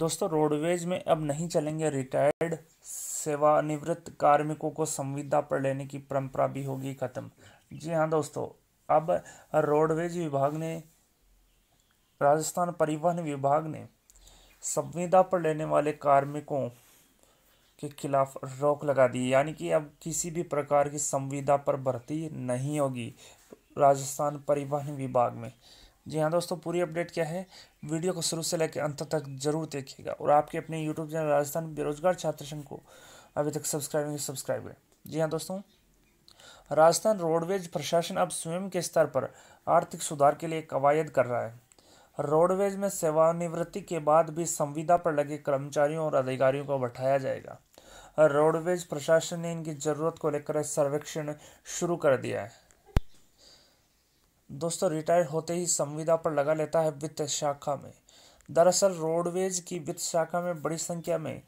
दोस्तों रोडवेज में अब नहीं चलेंगे रिटायर्ड सेवानिवृत्त कार्मिकों को संविदा पर लेने की परंपरा भी होगी खत्म जी हाँ दोस्तों अब रोडवेज विभाग ने राजस्थान परिवहन विभाग ने संविदा पर लेने वाले कार्मिकों के खिलाफ रोक लगा दी यानी कि अब किसी भी प्रकार की संविदा पर भर्ती नहीं होगी राजस्थान परिवहन विभाग में जी हाँ दोस्तों पूरी अपडेट क्या है वीडियो को शुरू से लेकर अंत तक जरूर देखिएगा और आपके अपने यूट्यूब चैनल राजस्थान बेरोजगार छात्र संघ को अभी तक सब्सक्राइब नहीं सब्सक्राइब करें जी हाँ दोस्तों राजस्थान रोडवेज प्रशासन अब स्वयं के स्तर पर आर्थिक सुधार के लिए कवायद कर रहा है रोडवेज में सेवानिवृत्ति के बाद भी संविदा पर लगे कर्मचारियों और अधिकारियों को बैठाया जाएगा रोडवेज प्रशासन ने इनकी जरूरत को लेकर सर्वेक्षण शुरू कर दिया है दोस्तों रिटायर होते ही संविदा पर लगा लेता है वित्त शाखा में दरअसल रोडवेज की वित्त शाखा में बड़ी संख्या में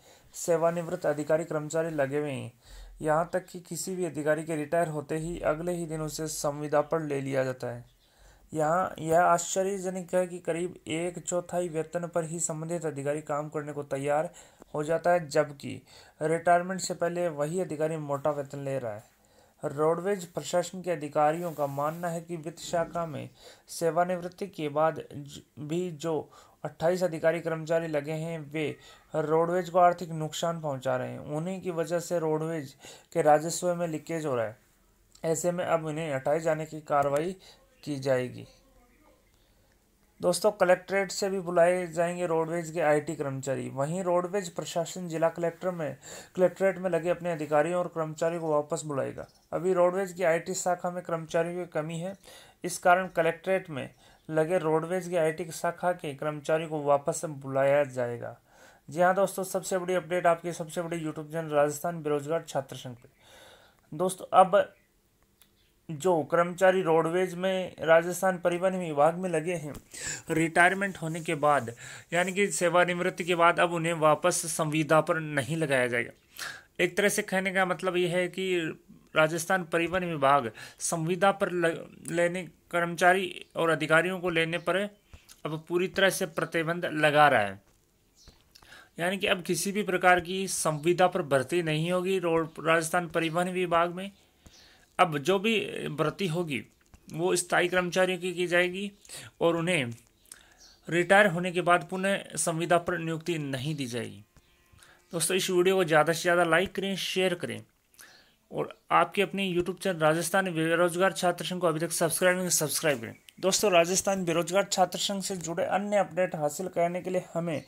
सेवानिवृत्त अधिकारी कर्मचारी लगे हुए हैं यहाँ तक कि किसी भी अधिकारी के रिटायर होते ही अगले ही दिन उसे संविदा पर ले लिया जाता है यहाँ यह आश्चर्यजनक है कि करीब एक चौथाई वेतन पर ही संबंधित अधिकारी काम करने को तैयार हो जाता है जबकि रिटायरमेंट से पहले वही अधिकारी मोटा वेतन ले रहा है रोडवेज प्रशासन के अधिकारियों का मानना है कि वित्त शाखा में सेवानिवृत्ति के बाद भी जो 28 अधिकारी कर्मचारी लगे हैं वे रोडवेज को आर्थिक नुकसान पहुंचा रहे हैं उन्हीं की वजह से रोडवेज के राजस्व में लीकेज हो रहा है ऐसे में अब इन्हें हटाए जाने की कार्रवाई की जाएगी दोस्तों कलेक्ट्रेट से भी बुलाए जाएंगे रोडवेज के आईटी कर्मचारी वहीं रोडवेज प्रशासन जिला कलेक्टर में कलेक्ट्रेट में लगे अपने अधिकारियों और कर्मचारियों को वापस बुलाएगा अभी रोडवेज की आईटी शाखा में कर्मचारियों की कमी है इस कारण कलेक्ट्रेट में लगे रोडवेज की आईटी शाखा के कर्मचारियों को वापस बुलाया जाएगा जी हाँ दोस्तों सबसे बड़ी अपडेट आपकी सबसे बड़ी यूट्यूब चैनल राजस्थान बेरोजगार छात्र संघ पर दोस्तों अब जो कर्मचारी रोडवेज में राजस्थान परिवहन विभाग में लगे हैं रिटायरमेंट होने के बाद यानी कि सेवानिवृत्ति के बाद अब उन्हें वापस संविदा पर नहीं लगाया जाएगा एक तरह से कहने का मतलब यह है कि राजस्थान परिवहन विभाग संविदा पर लेने कर्मचारी और अधिकारियों को लेने पर अब पूरी तरह से प्रतिबंध लगा रहा है यानी कि अब किसी भी प्रकार की संविदा पर भर्ती नहीं होगी रोड राजस्थान परिवहन विभाग में अब जो भी भर्ती होगी वो स्थायी कर्मचारियों की की जाएगी और उन्हें रिटायर होने के बाद पुनः संविदा पर नियुक्ति नहीं दी जाएगी दोस्तों इस वीडियो को ज़्यादा से ज़्यादा लाइक करें शेयर करें और आपके अपने यूट्यूब चैनल राजस्थान बेरोजगार छात्र संघ को अभी तक सब्सक्राइब नहीं सब्सक्राइब करें दोस्तों राजस्थान बेरोजगार छात्र संघ से जुड़े अन्य अपडेट हासिल करने के लिए हमें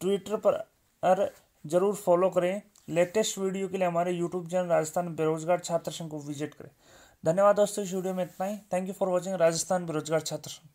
ट्विटर पर जरूर फॉलो करें लेटेस्ट वीडियो के लिए हमारे यूट्यूब चैनल राजस्थान बेरोजगार छात्र संघ को विजिट करें धन्यवाद दोस्तों इस वीडियो में इतना ही thank you for watching Rajasthan Berojgar Chhatra संघ